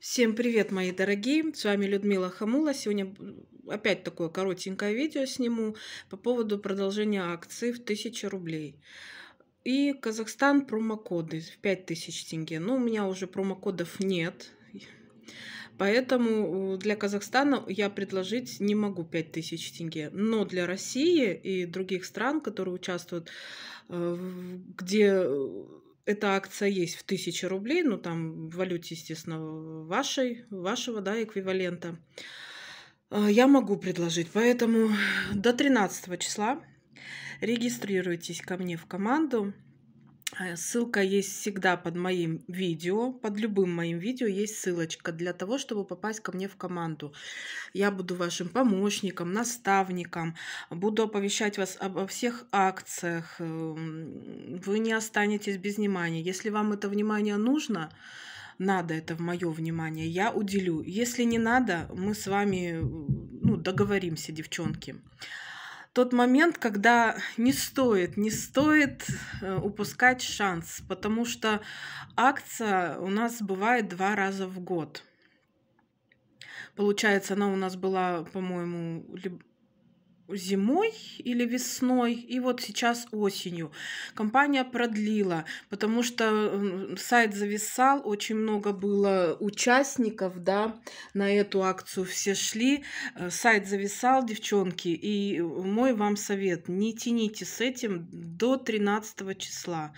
Всем привет, мои дорогие! С вами Людмила Хамула. Сегодня опять такое коротенькое видео сниму по поводу продолжения акции в 1000 рублей. И Казахстан промокоды в 5000 тенге. Но у меня уже промокодов нет. Поэтому для Казахстана я предложить не могу 5000 тенге. Но для России и других стран, которые участвуют, э, где э, эта акция есть в 1000 рублей, ну там в валюте, естественно, вашей, вашего да, эквивалента, а, я могу предложить. Поэтому до 13 числа регистрируйтесь ко мне в команду. Э, ссылка есть всегда под моим видео, под любым моим видео есть ссылочка для того, чтобы попасть ко мне в команду. Я буду вашим помощником, наставником, буду оповещать вас обо всех акциях. Эм, вы не останетесь без внимания. Если вам это внимание нужно, надо это в мое внимание, я уделю. Если не надо, мы с вами э, ну, договоримся, девчонки тот момент, когда не стоит, не стоит э, упускать шанс, потому что акция у нас бывает два раза в год. Получается, она у нас была, по-моему, зимой или весной, и вот сейчас осенью. Компания продлила, потому что сайт зависал, очень много было участников, да, на эту акцию все шли. Э, сайт зависал, девчонки, и мой вам совет, не тяните с этим до 13 числа,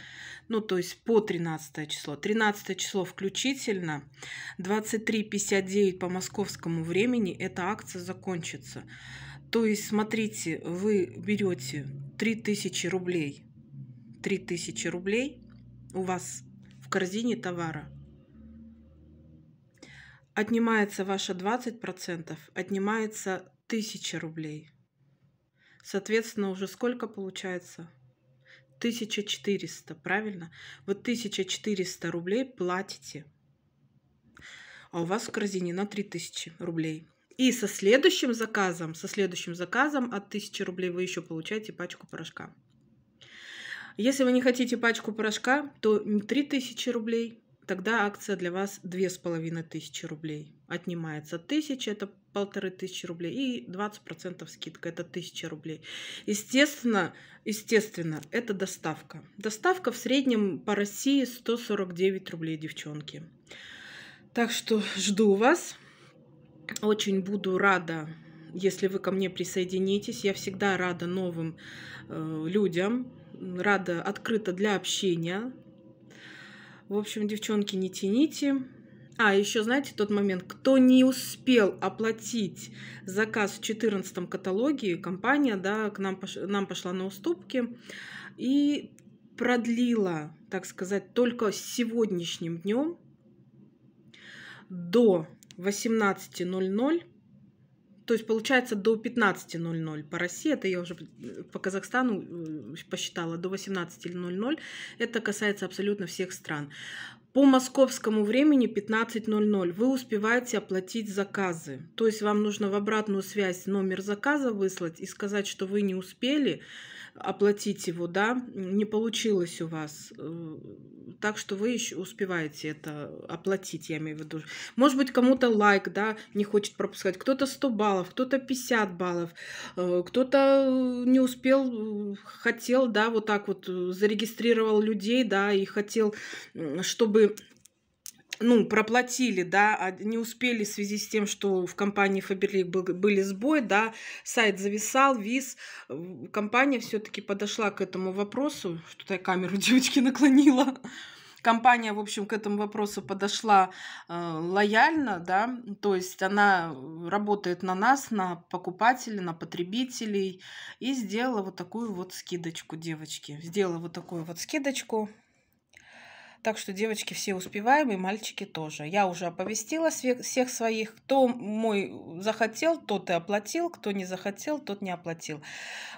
ну, то есть по 13 число. 13 число включительно, 23.59 по московскому времени эта акция закончится. То есть, смотрите, вы берете 3000 рублей, 3000 рублей у вас в корзине товара. Отнимается ваши 20%, отнимается 1000 рублей. Соответственно, уже сколько получается? 1400, правильно? Вы 1400 рублей платите, а у вас в корзине на 3000 рублей. И со следующим заказом, со следующим заказом от 1000 рублей вы еще получаете пачку порошка. Если вы не хотите пачку порошка, то не 3000 рублей, тогда акция для вас 2500 рублей. Отнимается 1000, это 1500 рублей, и 20% скидка, это 1000 рублей. Естественно, естественно, это доставка. Доставка в среднем по России 149 рублей, девчонки. Так что жду вас. Очень буду рада, если вы ко мне присоединитесь. Я всегда рада новым э, людям, рада открыта для общения. В общем, девчонки, не тяните. А, еще знаете тот момент, кто не успел оплатить заказ в 14 каталоге, компания да, к нам, пош... нам пошла на уступки и продлила, так сказать, только сегодняшним днем до 18.00, то есть получается до 15.00 по России, это я уже по Казахстану э, посчитала, до 18.00, это касается абсолютно всех стран. По московскому времени 15.00 вы успеваете оплатить заказы. То есть вам нужно в обратную связь номер заказа выслать и сказать, что вы не успели, оплатить его, да, не получилось у вас. Э, так что вы еще успеваете это оплатить, я имею в виду. Может быть, кому-то лайк, да, не хочет пропускать. Кто-то 100 баллов, кто-то 50 баллов, э, кто-то не успел, э, хотел, да, вот так вот зарегистрировал людей, да, и хотел, чтобы ну, проплатили, да, а не успели в связи с тем, что в компании Фаберлик был, были сбой, да, сайт зависал, виз, компания все-таки подошла к этому вопросу, что-то я камеру девочки наклонила, компания, в общем, к этому вопросу подошла э, лояльно, да, то есть она работает на нас, на покупателей, на потребителей, и сделала вот такую вот скидочку, девочки, сделала вот такую вот скидочку, так что девочки все успеваем, и мальчики тоже. Я уже оповестила всех своих. Кто мой захотел, тот и оплатил. Кто не захотел, тот не оплатил.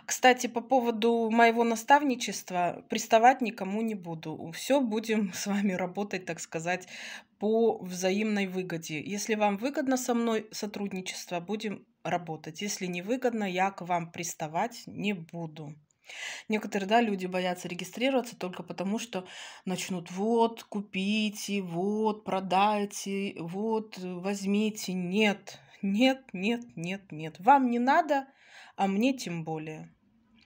Кстати, по поводу моего наставничества, приставать никому не буду. Все будем с вами работать, так сказать, по взаимной выгоде. Если вам выгодно со мной сотрудничество, будем работать. Если не выгодно, я к вам приставать не буду. Некоторые, да, люди боятся регистрироваться только потому, что начнут вот, купите, вот, продайте, вот, возьмите. Нет, нет, нет, нет, нет. Вам не надо, а мне тем более.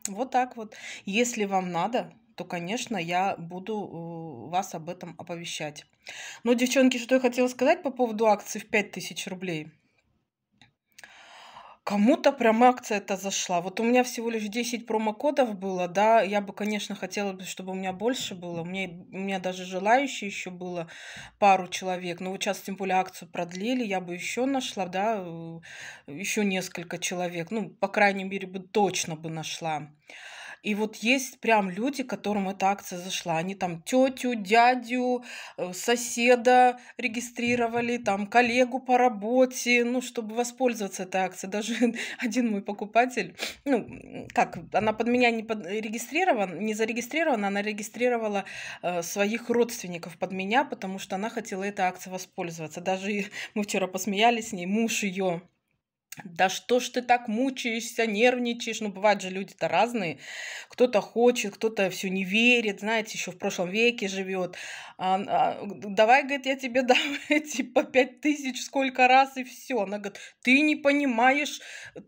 Вот так вот. Если вам надо, то, конечно, я буду э, вас об этом оповещать. Но, девчонки, что я хотела сказать по поводу акции в 5000 рублей. Кому-то прям акция эта зашла. Вот у меня всего лишь 10 промокодов было, да, я бы, конечно, хотела, бы, чтобы у меня больше было. У меня, у меня даже желающие еще было пару человек. Но вот сейчас, тем более, акцию продлили, я бы еще нашла, да, э, еще несколько человек. Ну, по крайней мере, бы точно бы нашла. И вот есть прям люди, которым эта акция зашла. Они там тетю, дядю, э, соседа регистрировали, там коллегу по работе, ну, чтобы воспользоваться этой акцией. Даже один мой покупатель, ну, как, она под меня не под... Э, регистрирована, не зарегистрирована, она регистрировала э, своих родственников под меня, потому что она хотела этой акцией воспользоваться. Даже мы вчера посмеялись с ней, муж ее да что ж ты так мучаешься, нервничаешь. Ну, бывают же люди-то разные. Кто-то хочет, кто-то все не верит, знаете, еще в прошлом веке живет. А, а, давай, говорит, я тебе дам эти по пять тысяч сколько раз и все. Она говорит, ты не понимаешь,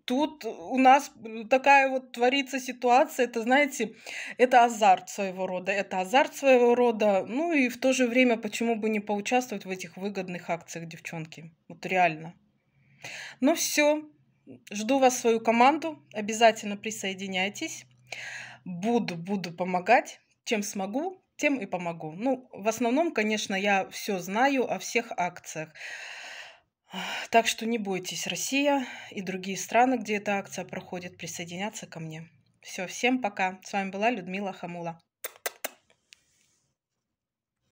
тут у нас такая вот творится ситуация. Это, знаете, это азарт своего рода. Это азарт своего рода. Ну и в то же время, почему бы не поучаствовать в этих выгодных акциях, девчонки? Вот реально. Ну все, жду вас свою команду, обязательно присоединяйтесь. Буду, буду помогать, чем смогу, тем и помогу. Ну, в основном, конечно, я все знаю о всех акциях. Так что не бойтесь, Россия и другие страны, где эта акция проходит, присоединяться ко мне. Все, всем пока. С вами была Людмила Хамула.